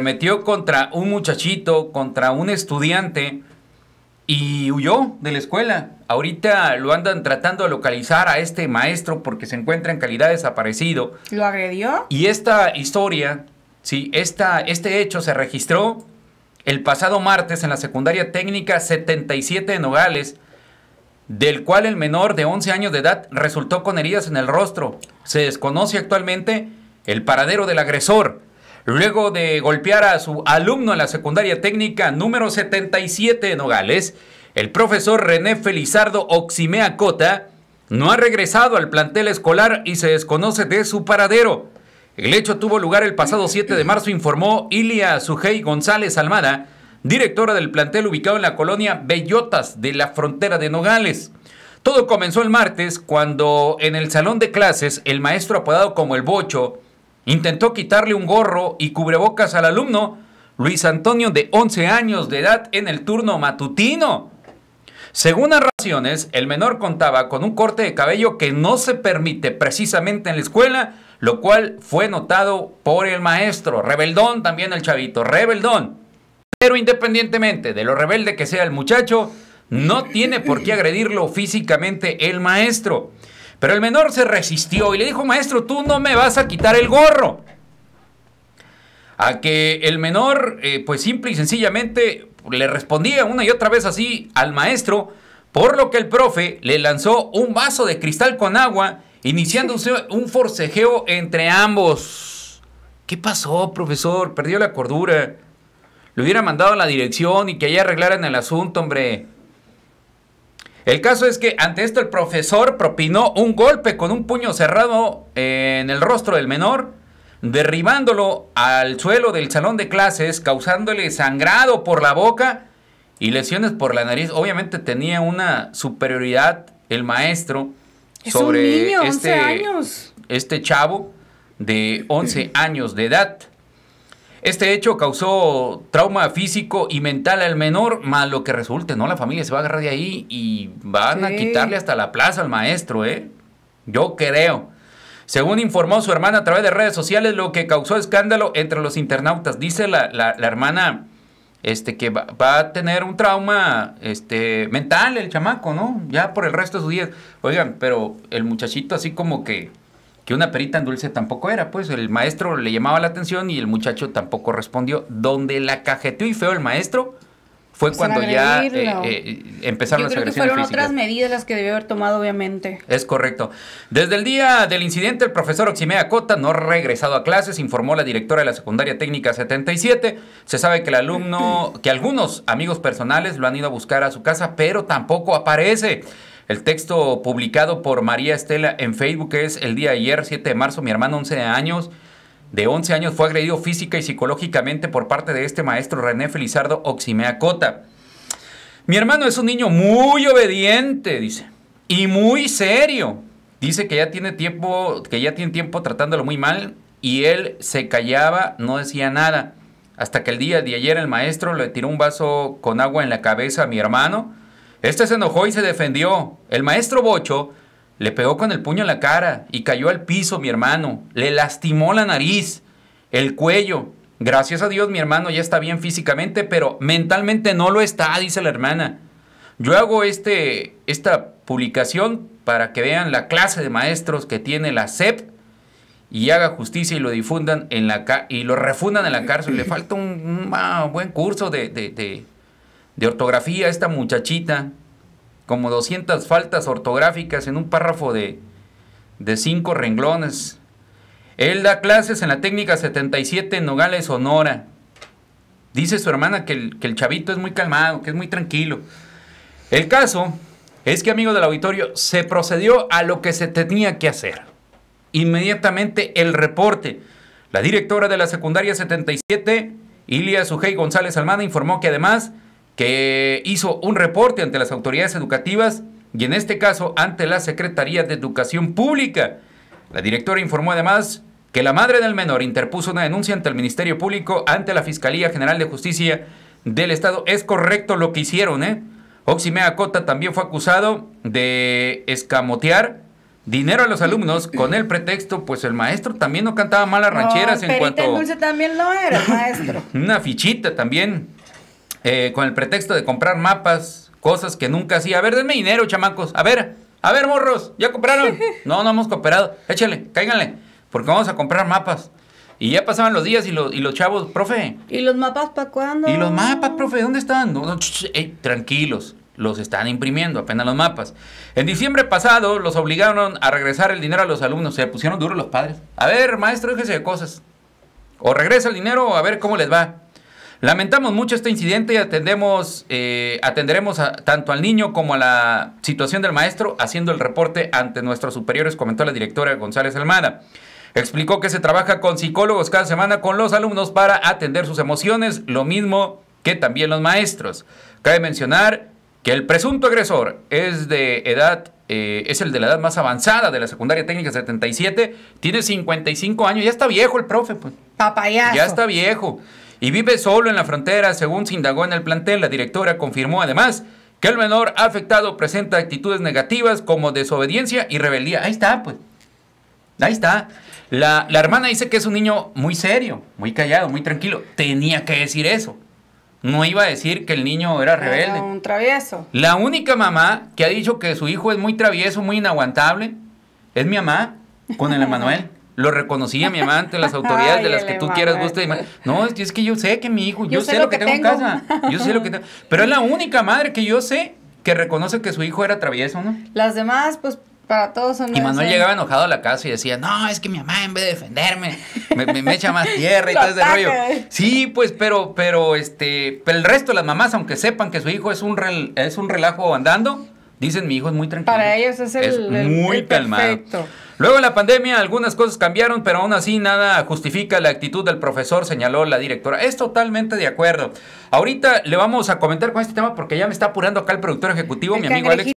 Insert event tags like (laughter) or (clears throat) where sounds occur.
metió contra un muchachito, contra un estudiante y huyó de la escuela. Ahorita lo andan tratando de localizar a este maestro porque se encuentra en calidad desaparecido. ¿Lo agredió? Y esta historia, sí, este hecho se registró el pasado martes en la secundaria técnica 77 de Nogales, del cual el menor de 11 años de edad resultó con heridas en el rostro. Se desconoce actualmente el paradero del agresor luego de golpear a su alumno en la secundaria técnica número 77 de Nogales, el profesor René Felizardo Oximea Cota no ha regresado al plantel escolar y se desconoce de su paradero. El hecho tuvo lugar el pasado 7 de marzo, informó Ilia Sujei González Almada, directora del plantel ubicado en la colonia Bellotas de la frontera de Nogales. Todo comenzó el martes cuando en el salón de clases el maestro apodado como el Bocho Intentó quitarle un gorro y cubrebocas al alumno Luis Antonio de 11 años de edad en el turno matutino. Según narraciones, el menor contaba con un corte de cabello que no se permite precisamente en la escuela, lo cual fue notado por el maestro. Rebeldón también el chavito, rebeldón. Pero independientemente de lo rebelde que sea el muchacho, no tiene por qué agredirlo físicamente el maestro. Pero el menor se resistió y le dijo, maestro, tú no me vas a quitar el gorro. A que el menor, eh, pues simple y sencillamente, le respondía una y otra vez así al maestro, por lo que el profe le lanzó un vaso de cristal con agua, iniciándose (laughs) un forcejeo entre ambos. ¿Qué pasó, profesor? Perdió la cordura. Le hubiera mandado a la dirección y que allá arreglaran el asunto, hombre. El caso es que ante esto el profesor propinó un golpe con un puño cerrado eh, en el rostro del menor, derribándolo al suelo del salón de clases, causándole sangrado por la boca y lesiones por la nariz. Obviamente tenía una superioridad el maestro sobre este, este chavo de 11 (clears throat) años de edad. Este hecho causó trauma físico y mental al menor, más lo que resulte, ¿no? La familia se va a agarrar de ahí y van a quitarle hasta la plaza al maestro, ¿eh? Yo creo. Según informó su hermana a través de redes sociales, lo que causó escándalo entre los internautas. Dice la, hermana este, que va, a tener un trauma este, mental el chamaco, ¿no? Ya por el resto de sus días. Oigan, pero el muchachito así como que que una perita en dulce tampoco era, pues el maestro le llamaba la atención y el muchacho tampoco respondió. Donde la cajeteó y feo el maestro fue pues cuando ya eh, eh, empezaron las que fueron otras medidas las que debió haber tomado, obviamente. Es correcto. Desde el día del incidente, el profesor Oximea Cota no ha regresado a clases, informó la directora de la secundaria técnica 77. Se sabe que el alumno, que algunos amigos personales lo han ido a buscar a su casa, pero tampoco aparece. El texto publicado por María Estela en Facebook es el día de ayer, 7 de marzo, mi hermano 11 años, de 11 años fue agredido física y psicológicamente por parte de este maestro René Felizardo Oximea Cota. Mi hermano es un niño muy obediente, dice, y muy serio. Dice que ya tiene tiempo, que ya tiene tiempo tratándolo muy mal y él se callaba, no decía nada. Hasta que el día de ayer el maestro le tiró un vaso con agua en la cabeza a mi hermano este se enojó y se defendió. El maestro Bocho le pegó con el puño en la cara y cayó al piso mi hermano. Le lastimó la nariz, el cuello. Gracias a Dios mi hermano ya está bien físicamente, pero mentalmente no lo está, dice la hermana. Yo hago este, esta publicación para que vean la clase de maestros que tiene la SEP y haga justicia y lo difundan en la y lo refundan en la cárcel. Le falta un, buen curso de de ortografía esta muchachita, como 200 faltas ortográficas en un párrafo de, de cinco renglones. Él da clases en la técnica 77 en Nogales, Sonora. Dice su hermana que el, chavito es muy calmado, que es muy tranquilo. El caso es que, amigo del auditorio, se procedió a lo que se tenía que hacer. Inmediatamente el reporte. La directora de la secundaria 77, Ilia Sujei González Almada, informó que además que hizo un reporte ante las autoridades educativas y en este caso ante la Secretaría de Educación Pública. La directora informó además que la madre del menor interpuso una denuncia ante el Ministerio Público, ante la Fiscalía General de Justicia del Estado. Es correcto lo que hicieron, ¿eh? Oximea Cota también fue acusado de escamotear dinero a los alumnos con el pretexto, pues el maestro también no cantaba malas rancheras en cuanto... también era, (laughs) una fichita también eh, con el pretexto de comprar mapas, cosas que nunca hacía. A ver, denme dinero, chamacos. A ver, a ver, morros, ¿ya compraron? (laughs) No, no hemos cooperado. Échale, cáiganle, porque vamos a comprar mapas. Y ya pasaban los días y los, chavos, profe. ¿Y los mapas para cuándo? ¿Y los mapas, profe? ¿Dónde están? tranquilos, los están imprimiendo apenas los mapas. En diciembre pasado los obligaron a regresar el dinero a los alumnos. Se pusieron duros los padres. A ver, maestro, déjese de cosas. O regresa el dinero o a ver cómo les va. Lamentamos mucho este incidente y atendemos, eh, atenderemos tanto al niño como a la situación del maestro haciendo el reporte ante nuestros superiores, comentó la directora González Almada. Explicó que se trabaja con psicólogos cada semana con los alumnos para atender sus emociones, lo mismo que también los maestros. Cabe mencionar que el presunto agresor es de edad eh, es el de la edad más avanzada de la secundaria técnica 77, tiene 55 años, ya está viejo el profe, pues. Papayazo. Ya está viejo y vive solo en la frontera, según se indagó en el plantel. La directora confirmó además que el menor afectado presenta actitudes negativas como desobediencia y rebeldía. Ahí está, pues. Ahí está. La, hermana dice que es un niño muy serio, muy callado, muy tranquilo. Tenía que decir eso. No iba a decir que el niño era rebelde. un travieso. La única mamá que ha dicho que su hijo es muy travieso, muy inaguantable, es mi mamá con el (laughs) Emanuel lo reconocí a mi amante, las autoridades de las que tú quieras, guste. No, es que yo sé que mi hijo, yo, sé, lo que, tengo, en casa, yo sé lo que Pero es la única madre que yo sé que reconoce que su hijo era travieso, ¿no? Las demás, pues para todos son Y Manuel llegaba enojado a la casa y decía, no, es que mi mamá en vez de defenderme, me, echa más tierra y (laughs) todo ese rollo. Sí, pues, pero, pero, este, el resto las mamás, aunque sepan que su hijo es un, es un relajo andando, Dicen, mi hijo es muy tranquilo. Para ellos es el. muy calmado. Perfecto. Luego en la pandemia algunas cosas cambiaron, pero aún así nada justifica la actitud del profesor, señaló la directora. Es totalmente de acuerdo. Ahorita le vamos a comentar con este tema porque ya me está apurando acá el productor ejecutivo, mi amigo Alex.